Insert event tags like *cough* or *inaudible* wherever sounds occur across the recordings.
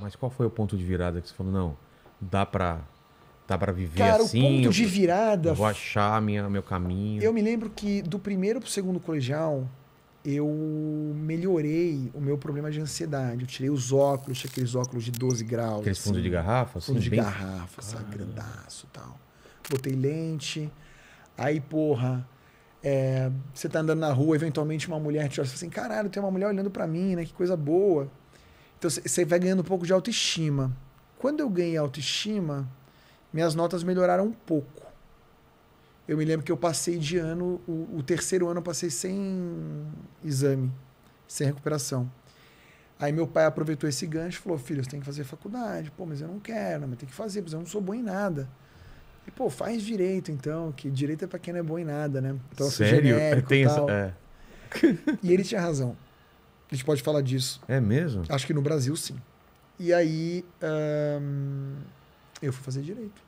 Mas qual foi o ponto de virada que você falou, não, dá pra, dá pra viver Cara, assim? Cara, o ponto de virada... vou achar minha, meu caminho. Eu me lembro que do primeiro pro segundo colegial, eu melhorei o meu problema de ansiedade. Eu tirei os óculos, tinha aqueles óculos de 12 graus. Aqueles assim, fundo de garrafa? Assim, fundo de bem... garrafa, Cara. sabe? Grandaço e tal. Botei lente. Aí, porra, é, você tá andando na rua, eventualmente uma mulher te olha assim, caralho, tem uma mulher olhando para mim, né? Que coisa boa. Então você vai ganhando um pouco de autoestima. Quando eu ganhei autoestima, minhas notas melhoraram um pouco. Eu me lembro que eu passei de ano, o, o terceiro ano eu passei sem exame, sem recuperação. Aí meu pai aproveitou esse gancho e falou: Filho, você tem que fazer faculdade. Pô, mas eu não quero, mas tem que fazer, porque eu não sou bom em nada. E, pô, faz direito então, que direito é para quem não é bom em nada, né? Então, Sério? Genérico, é, tem essa... é. E ele tinha razão. A gente pode falar disso. É mesmo? Acho que no Brasil, sim. E aí, hum, eu fui fazer direito.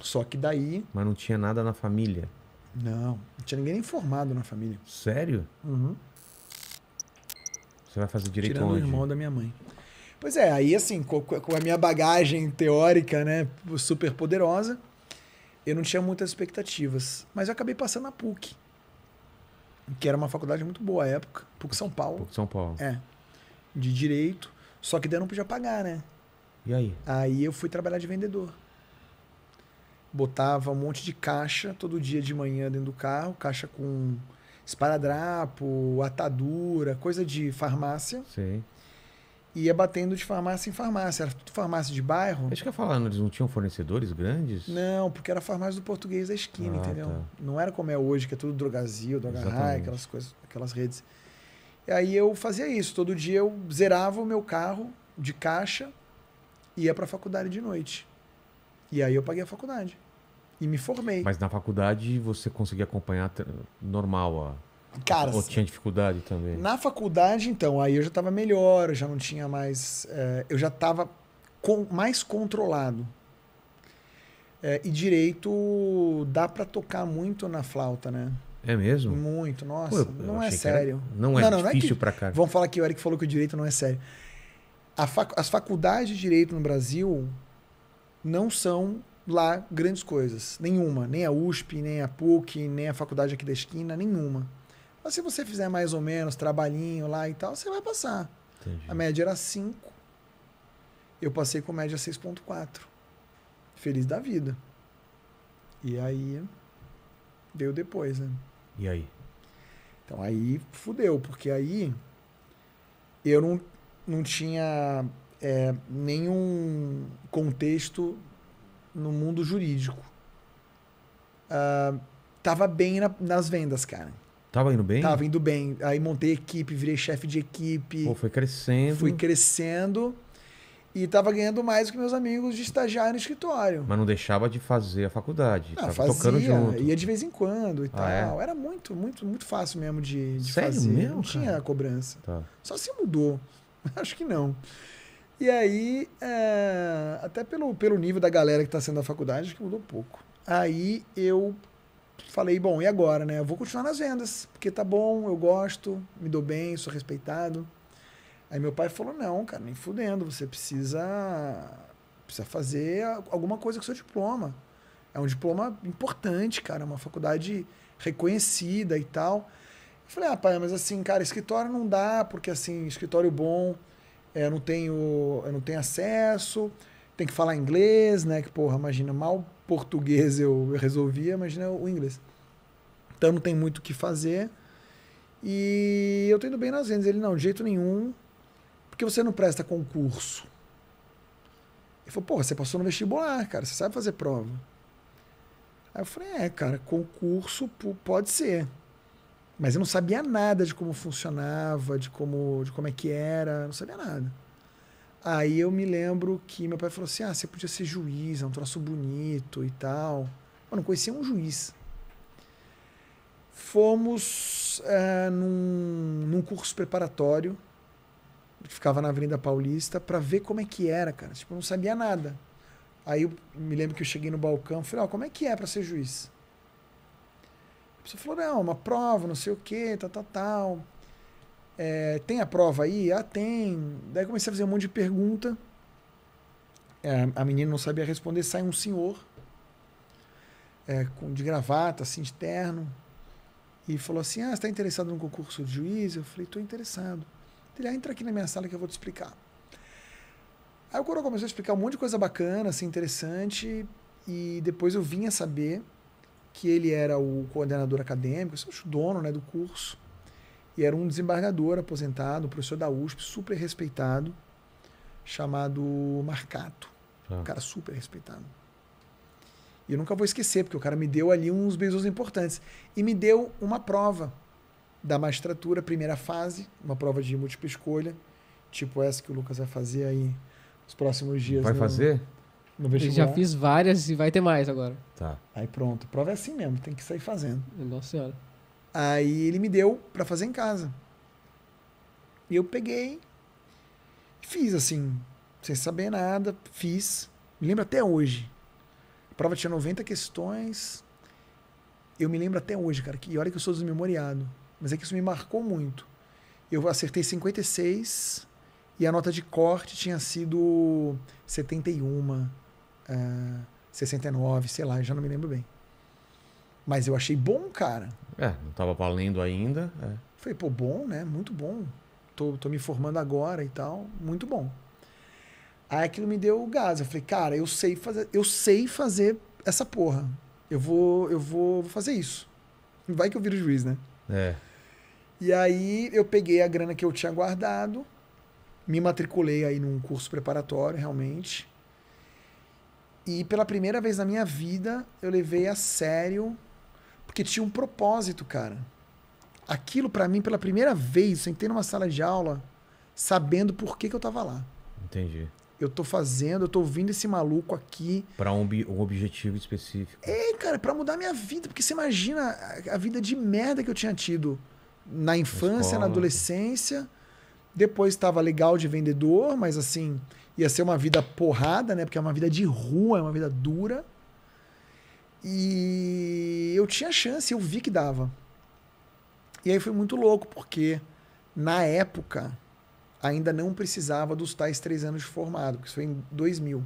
Só que daí. Mas não tinha nada na família? Não, não tinha ninguém informado na família. Sério? Uhum. Você vai fazer direito Tirando onde? o irmão da minha mãe. Pois é, aí assim, com, com a minha bagagem teórica, né, super poderosa, eu não tinha muitas expectativas. Mas eu acabei passando na PUC, que era uma faculdade muito boa à época. PUC São Paulo. PUC São Paulo. É. De direito. Só que daí eu não podia pagar, né? E aí? Aí eu fui trabalhar de vendedor. Botava um monte de caixa todo dia de manhã dentro do carro, caixa com esparadrapo, atadura, coisa de farmácia. Sim. E ia batendo de farmácia em farmácia. Era tudo farmácia de bairro. Acho que ia falar, eles não tinham fornecedores grandes? Não, porque era farmácia do português da esquina, ah, entendeu? Tá. Não era como é hoje, que é tudo drogazil, drogarrai, aquelas coisas, aquelas redes. E aí eu fazia isso. Todo dia eu zerava o meu carro de caixa e ia para a faculdade de noite. E aí eu paguei a faculdade. E me formei. Mas na faculdade você conseguia acompanhar normal a. Cara, Ou tinha dificuldade também? Na faculdade, então, aí eu já estava melhor, eu já não tinha mais. É, eu já estava com, mais controlado. É, e direito dá para tocar muito na flauta, né? É mesmo? Muito, nossa. Pô, eu, não, eu é sério. Era, não é não, difícil não é para cá. Vamos falar que o Eric falou que o direito não é sério. Fac, as faculdades de direito no Brasil não são lá grandes coisas. Nenhuma. Nem a USP, nem a PUC, nem a faculdade aqui da esquina, nenhuma. Mas se você fizer mais ou menos trabalhinho lá e tal, você vai passar. Entendi. A média era 5. Eu passei com média 6.4. Feliz da vida. E aí veio depois, né? E aí? Então aí fudeu, porque aí eu não, não tinha é, nenhum contexto no mundo jurídico. Uh, tava bem na, nas vendas, cara. Tava indo bem? Tava indo bem. Aí montei equipe, virei chefe de equipe. Pô, foi crescendo. Fui crescendo. E estava ganhando mais que meus amigos de estagiário no escritório. Mas não deixava de fazer a faculdade. Ah, não, fazia, tocando junto. ia de vez em quando e ah, tal. É? Era muito, muito, muito fácil mesmo de, de Sério fazer. Mesmo, não cara? tinha cobrança. Tá. Só se mudou. *laughs* Acho que não. E aí, é, até pelo, pelo nível da galera que está sendo a faculdade, acho que mudou pouco. Aí eu falei, bom, e agora, né? Eu vou continuar nas vendas, porque tá bom, eu gosto, me dou bem, sou respeitado. Aí meu pai falou: não, cara, nem fudendo, você precisa, precisa fazer alguma coisa com seu diploma. É um diploma importante, cara, é uma faculdade reconhecida e tal. Eu falei, ah, pai, mas assim, cara, escritório não dá, porque assim, escritório bom, é, eu não tenho, eu não tenho acesso, tem que falar inglês, né? Que, porra, imagina, mal português eu, eu resolvia, imagina o inglês. Então não tem muito o que fazer. E eu tô indo bem nas vendas. Ele, não, de jeito nenhum, que você não presta concurso? Ele falou, pô, você passou no vestibular, cara, você sabe fazer prova. Aí eu falei, é, cara, concurso pode ser. Mas eu não sabia nada de como funcionava, de como, de como é que era, não sabia nada. Aí eu me lembro que meu pai falou assim, ah, você podia ser juiz, é um troço bonito e tal. Eu não conhecia um juiz. Fomos é, num, num curso preparatório ficava na Avenida Paulista, para ver como é que era, cara. Tipo, eu não sabia nada. Aí eu me lembro que eu cheguei no balcão, falei, ó, oh, como é que é para ser juiz? A pessoa falou, não, uma prova, não sei o quê, tal, tal, tal. É, tem a prova aí? Ah, tem. Daí comecei a fazer um monte de pergunta. É, a menina não sabia responder, sai um senhor é, com, de gravata, assim, de terno, e falou assim, ah, você está interessado no concurso de juiz? Eu falei, estou interessado. Ele, ah, entra aqui na minha sala que eu vou te explicar. Aí o Coroa começou a explicar um monte de coisa bacana, assim, interessante, e depois eu vinha saber que ele era o coordenador acadêmico, o dono né, do curso, e era um desembargador aposentado, professor da USP, super respeitado, chamado Marcato. Ah. Um cara super respeitado. E eu nunca vou esquecer, porque o cara me deu ali uns beijos importantes. E me deu uma prova da magistratura, primeira fase, uma prova de múltipla escolha, tipo essa que o Lucas vai fazer aí nos próximos dias. Vai no, fazer? No vestibular. Eu já fiz várias e vai ter mais agora. Tá. Aí pronto, a prova é assim mesmo, tem que sair fazendo. Nossa senhora. Aí ele me deu para fazer em casa. E eu peguei e fiz assim, sem saber nada, fiz. Me lembro até hoje. A prova tinha 90 questões. Eu me lembro até hoje, cara, que olha que eu sou desmemoriado mas é que isso me marcou muito. Eu acertei 56 e a nota de corte tinha sido 71, uh, 69, sei lá, já não me lembro bem. Mas eu achei bom, cara. É, não tava valendo ainda. É. Falei, pô, bom, né? Muito bom. Tô, tô me formando agora e tal. Muito bom. Aí aquilo me deu gás. Eu falei, cara, eu sei fazer, eu sei fazer essa porra. Eu vou, eu vou, vou fazer isso. Vai que eu viro juiz, né? É. E aí eu peguei a grana que eu tinha guardado, me matriculei aí num curso preparatório, realmente. E pela primeira vez na minha vida eu levei a sério, porque tinha um propósito, cara. Aquilo para mim, pela primeira vez, sentei numa sala de aula sabendo por que, que eu tava lá. Entendi. Eu tô fazendo, eu tô ouvindo esse maluco aqui. Pra um, um objetivo específico. É, cara, pra mudar minha vida. Porque você imagina a, a vida de merda que eu tinha tido na infância, Escola. na adolescência. Depois estava legal de vendedor, mas assim, ia ser uma vida porrada, né? Porque é uma vida de rua, é uma vida dura. E eu tinha chance, eu vi que dava. E aí foi muito louco, porque na época ainda não precisava dos tais três anos de formado, que isso foi em 2000.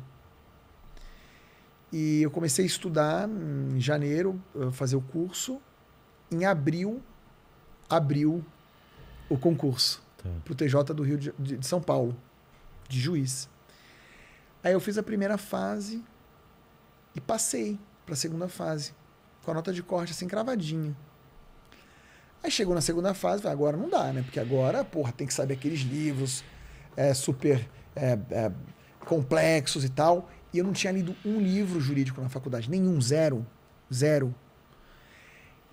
E eu comecei a estudar em janeiro, fazer o curso. Em abril, abriu o concurso tá. para o TJ do Rio de, de, de São Paulo, de juiz. Aí eu fiz a primeira fase e passei para a segunda fase, com a nota de corte assim cravadinha. Aí chegou na segunda fase, agora não dá, né? Porque agora, porra, tem que saber aqueles livros é, super é, é, complexos e tal. E eu não tinha lido um livro jurídico na faculdade, nenhum, zero. Zero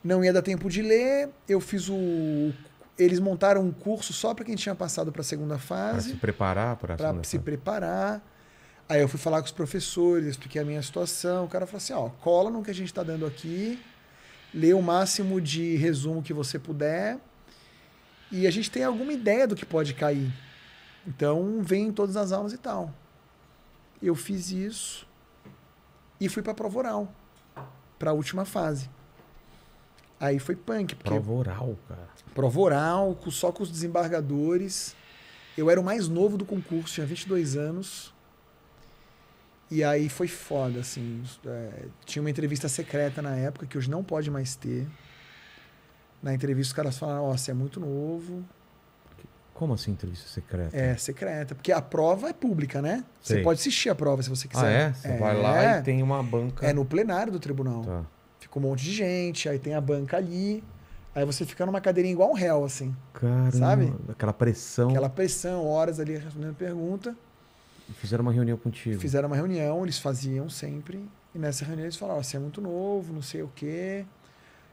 não ia dar tempo de ler. Eu fiz o. Eles montaram um curso só para quem tinha passado para a segunda fase. Para se preparar para Para se fase. preparar. Aí eu fui falar com os professores, expliquei a minha situação. O cara falou assim: ó, cola no que a gente está dando aqui, lê o máximo de resumo que você puder. E a gente tem alguma ideia do que pode cair. Então, vem em todas as aulas e tal. Eu fiz isso e fui para a prova oral, para a última fase. Aí foi punk. Porque... Prova oral, cara. Prova oral, só com os desembargadores. Eu era o mais novo do concurso, tinha 22 anos. E aí foi foda, assim. É, tinha uma entrevista secreta na época, que hoje não pode mais ter. Na entrevista os caras falaram, ó, oh, você é muito novo. Como assim entrevista secreta? É, secreta. Porque a prova é pública, né? Sei. Você pode assistir a prova se você quiser. Ah, é? Você é, vai lá é, e tem uma banca. É no plenário do tribunal. Tá. Fica um monte de gente, aí tem a banca ali. Aí você fica numa cadeirinha igual um réu, assim. Cara, sabe? Aquela pressão. Aquela pressão, horas ali respondendo pergunta. Fizeram uma reunião contigo. Fizeram uma reunião, eles faziam sempre. E nessa reunião eles falaram: você é muito novo, não sei o quê.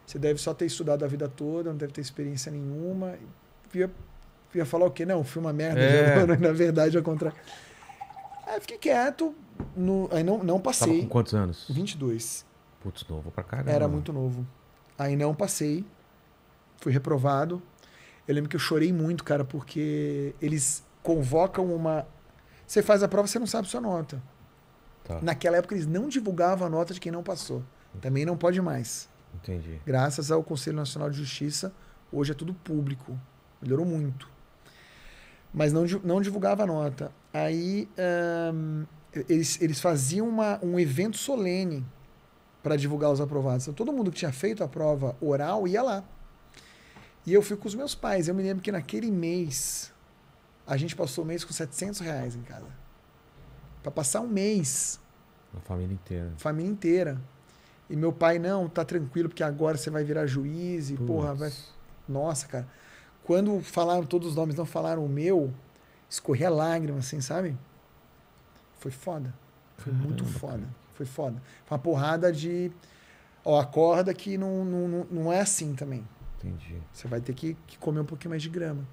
Você deve só ter estudado a vida toda, não deve ter experiência nenhuma. Ia, ia falar o quê? Não, fui uma merda. É. Já, *laughs* na verdade, ao é contrário. Aí fiquei quieto. No, aí não, não passei. Tava com quantos anos? 22. Putz, novo pra caramba. Né, Era muito novo. Aí não passei, fui reprovado. Eu lembro que eu chorei muito, cara, porque eles convocam uma. Você faz a prova, você não sabe sua nota. Tá. Naquela época eles não divulgavam a nota de quem não passou. Também não pode mais. Entendi. Graças ao Conselho Nacional de Justiça, hoje é tudo público. Melhorou muito. Mas não, não divulgava a nota. Aí eles, eles faziam uma, um evento solene para divulgar os aprovados. Então, todo mundo que tinha feito a prova oral ia lá. E eu fui com os meus pais. Eu me lembro que naquele mês, a gente passou o mês com 700 reais em casa. Para passar um mês. A família inteira. Família inteira. E meu pai, não, tá tranquilo, porque agora você vai virar juiz e Puts. porra, vai. Nossa, cara. Quando falaram todos os nomes, não falaram o meu, escorria lágrima, assim, sabe? Foi foda. Foi muito foda. Foi foda. Foi uma porrada de. Ó, acorda que não, não, não é assim também. Entendi. Você vai ter que, que comer um pouquinho mais de grama.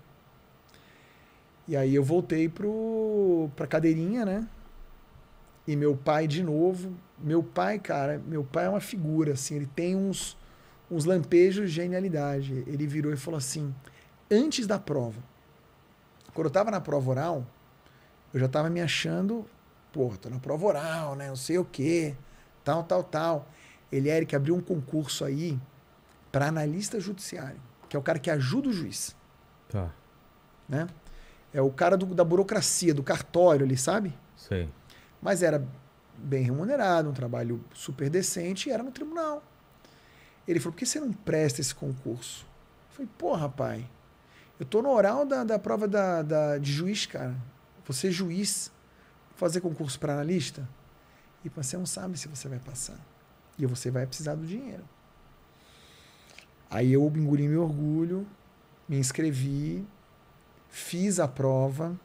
E aí eu voltei pro, pra cadeirinha, né? E meu pai de novo. Meu pai, cara, meu pai é uma figura, assim, ele tem uns, uns lampejos de genialidade. Ele virou e falou assim: antes da prova, quando eu tava na prova oral, eu já tava me achando pô, tô na prova oral, né? Não sei o quê, tal, tal, tal. Ele, Eric, abriu um concurso aí para analista judiciário, que é o cara que ajuda o juiz. Tá. Né? É o cara do, da burocracia, do cartório ali, sabe? Sim. Mas era bem remunerado, um trabalho super decente e era no tribunal. Ele falou: por que você não presta esse concurso? Eu falei: porra, pai, eu tô no oral da, da prova da, da, de juiz, cara. Você é juiz fazer concurso para analista e você não sabe se você vai passar. E você vai precisar do dinheiro. Aí eu engoli meu orgulho, me inscrevi, fiz a prova.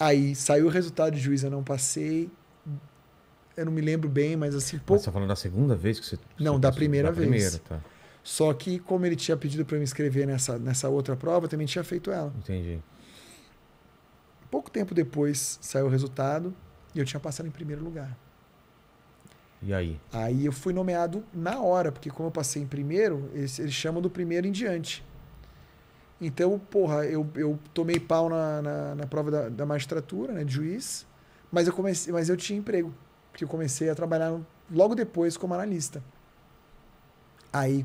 Aí saiu o resultado de juiz, eu não passei. Eu não me lembro bem, mas assim. Pô... Mas você tá falando da segunda vez que você. Não, da primeira da vez. Primeira, tá. Só que, como ele tinha pedido para eu me inscrever nessa, nessa outra prova, eu também tinha feito ela. Entendi. Pouco tempo depois saiu o resultado e eu tinha passado em primeiro lugar. E aí? Aí eu fui nomeado na hora, porque como eu passei em primeiro, eles, eles chamam do primeiro em diante. Então, porra, eu, eu tomei pau na, na, na prova da, da, magistratura, né, de juiz, mas eu comecei, mas eu tinha emprego, porque eu comecei a trabalhar logo depois como analista. Aí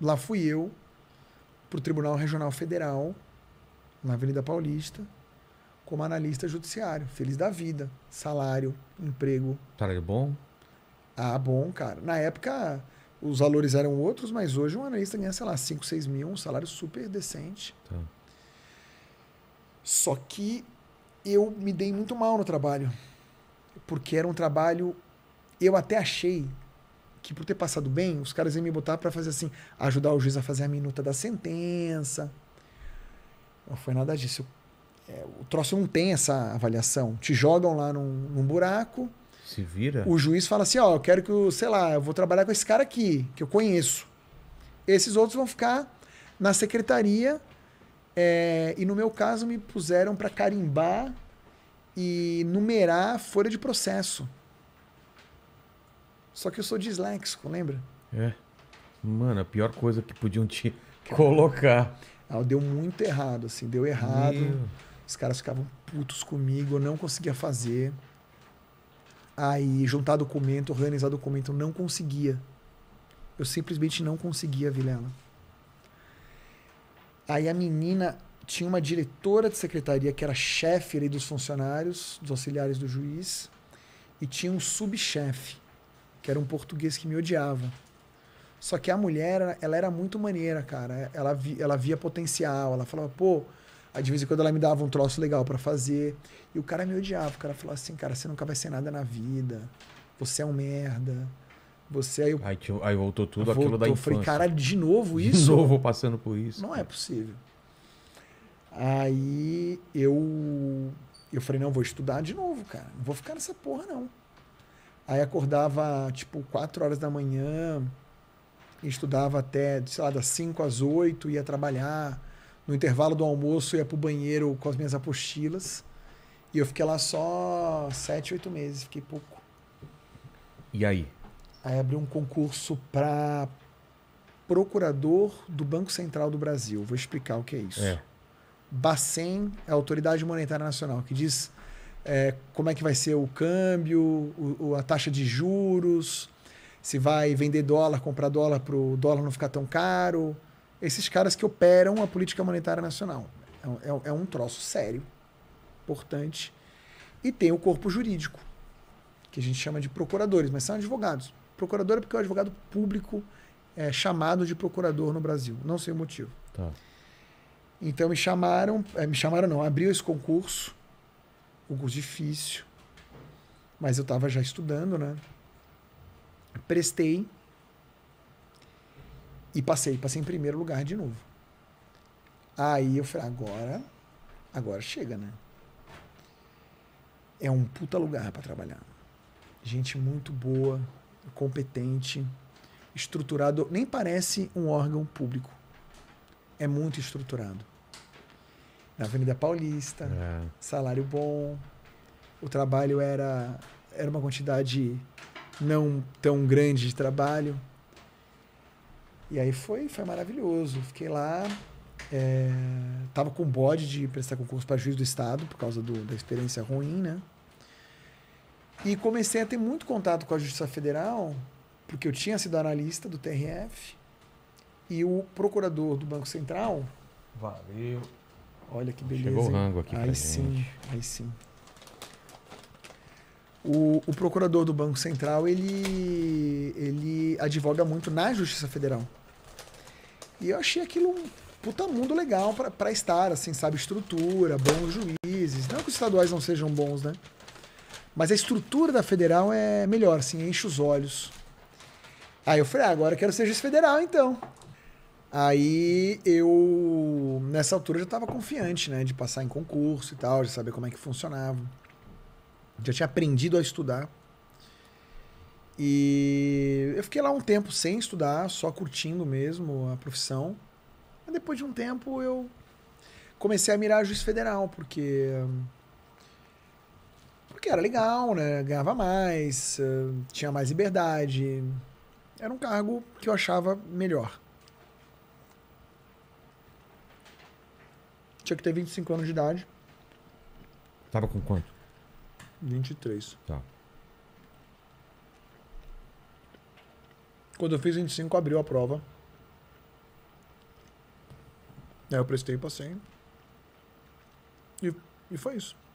lá fui eu pro Tribunal Regional Federal, na Avenida Paulista, como analista judiciário. Feliz da vida, salário, emprego. Salário bom? Ah, bom, cara. Na época, os valores eram outros, mas hoje um analista ganha, sei lá, 5, 6 mil, um salário super decente. Tá. Só que eu me dei muito mal no trabalho. Porque era um trabalho. Eu até achei que por ter passado bem, os caras iam me botar para fazer assim, ajudar o juiz a fazer a minuta da sentença. Não foi nada disso. Eu é, o troço não tem essa avaliação. Te jogam lá num, num buraco. Se vira. O juiz fala assim: ó, eu quero que, eu, sei lá, eu vou trabalhar com esse cara aqui, que eu conheço. Esses outros vão ficar na secretaria. É, e no meu caso, me puseram para carimbar e numerar folha de processo. Só que eu sou disléxico, lembra? É. Mano, a pior coisa que podiam te *laughs* colocar. Ah, deu muito errado, assim, deu errado. Meu. Os caras ficavam putos comigo, eu não conseguia fazer. Aí, juntar documento, organizar documento, eu não conseguia. Eu simplesmente não conseguia, Vilela. Aí a menina tinha uma diretora de secretaria que era chefe ali dos funcionários, dos auxiliares do juiz, e tinha um subchefe, que era um português que me odiava. Só que a mulher, ela era muito maneira, cara. Ela, vi ela via potencial. Ela falava, pô, Aí de vez em quando ela me dava um troço legal para fazer. E o cara me odiava. O cara falou assim, cara, você nunca vai ser nada na vida. Você é um merda. Você aí. Eu, aí, aí voltou tudo voltou, aquilo da infância. Eu falei, cara, de novo isso? De novo passando por isso. Não é possível. Aí eu. Eu falei, não, vou estudar de novo, cara. Não vou ficar nessa porra, não. Aí acordava, tipo, 4 horas da manhã, estudava até, sei lá, das 5 às 8, ia trabalhar no intervalo do almoço, eu ia pro banheiro com as minhas apostilas. E eu fiquei lá só sete, oito meses, fiquei pouco. E aí? Aí abri um concurso para procurador do Banco Central do Brasil. Vou explicar o que é isso. É. Bacen é a Autoridade Monetária Nacional, que diz é, como é que vai ser o câmbio, o, a taxa de juros, se vai vender dólar, comprar dólar para o dólar não ficar tão caro, esses caras que operam a política monetária nacional. É, é, é um troço sério, importante. E tem o corpo jurídico, que a gente chama de procuradores, mas são advogados. Procurador é porque é o advogado público é chamado de procurador no Brasil. Não sei o motivo. Tá. Então me chamaram, é, me chamaram não, abriu esse concurso, concurso difícil, mas eu estava já estudando, né? Prestei, e passei, passei em primeiro lugar de novo. Aí eu falei, agora, agora chega, né? É um puta lugar para trabalhar. Gente muito boa, competente, estruturado, nem parece um órgão público. É muito estruturado. Na Avenida Paulista, é. salário bom, o trabalho era era uma quantidade não tão grande de trabalho. E aí foi, foi maravilhoso. Fiquei lá, é, tava com bode de prestar concurso para juiz do estado por causa do, da experiência ruim, né? E comecei a ter muito contato com a Justiça Federal, porque eu tinha sido analista do TRF e o procurador do Banco Central. Valeu. Olha que beleza. Chegou o rango aqui aí sim, gente. aí sim o, o procurador do Banco Central ele, ele advoga muito na Justiça Federal. E eu achei aquilo um puta mundo legal para estar, assim, sabe? Estrutura, bons juízes. Não que os estaduais não sejam bons, né? Mas a estrutura da federal é melhor, assim, enche os olhos. Aí eu falei, ah, agora eu quero ser juiz federal, então. Aí eu, nessa altura, já estava confiante, né? De passar em concurso e tal, de saber como é que funcionava. Já tinha aprendido a estudar. E eu fiquei lá um tempo sem estudar, só curtindo mesmo a profissão. Mas depois de um tempo eu comecei a mirar a juiz federal, porque porque era legal, né? Ganhava mais, eh, tinha mais liberdade. Era um cargo que eu achava melhor. Tinha que ter 25 anos de idade. Tava com quanto? 23. Tá. Quando eu fiz 25, abriu a prova. Aí eu prestei, passei. E, e foi isso.